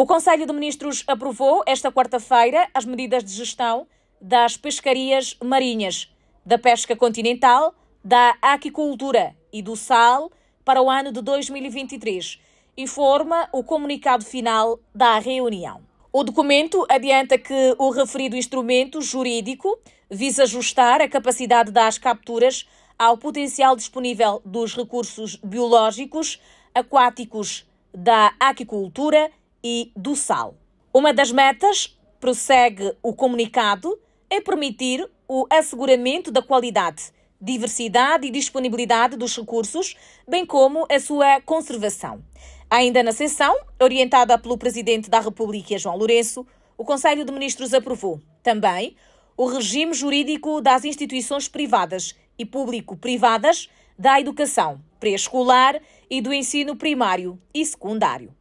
O Conselho de Ministros aprovou esta quarta-feira as medidas de gestão das pescarias marinhas, da pesca continental, da aquicultura e do sal para o ano de 2023, informa o comunicado final da reunião. O documento adianta que o referido instrumento jurídico visa ajustar a capacidade das capturas ao potencial disponível dos recursos biológicos, aquáticos, da aquicultura e do sal. Uma das metas, prossegue o comunicado, é permitir o asseguramento da qualidade, diversidade e disponibilidade dos recursos, bem como a sua conservação. Ainda na sessão, orientada pelo Presidente da República, João Lourenço, o Conselho de Ministros aprovou também o regime jurídico das instituições privadas e público-privadas da educação pré-escolar e do ensino primário e secundário.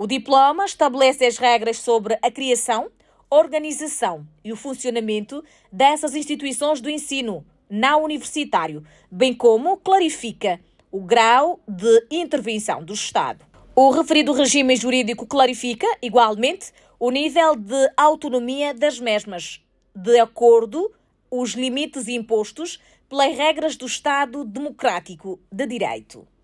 O diploma estabelece as regras sobre a criação, organização e o funcionamento dessas instituições do ensino não universitário, bem como clarifica o grau de intervenção do Estado. O referido regime jurídico clarifica, igualmente, o nível de autonomia das mesmas, de acordo os limites impostos pelas regras do Estado democrático de direito.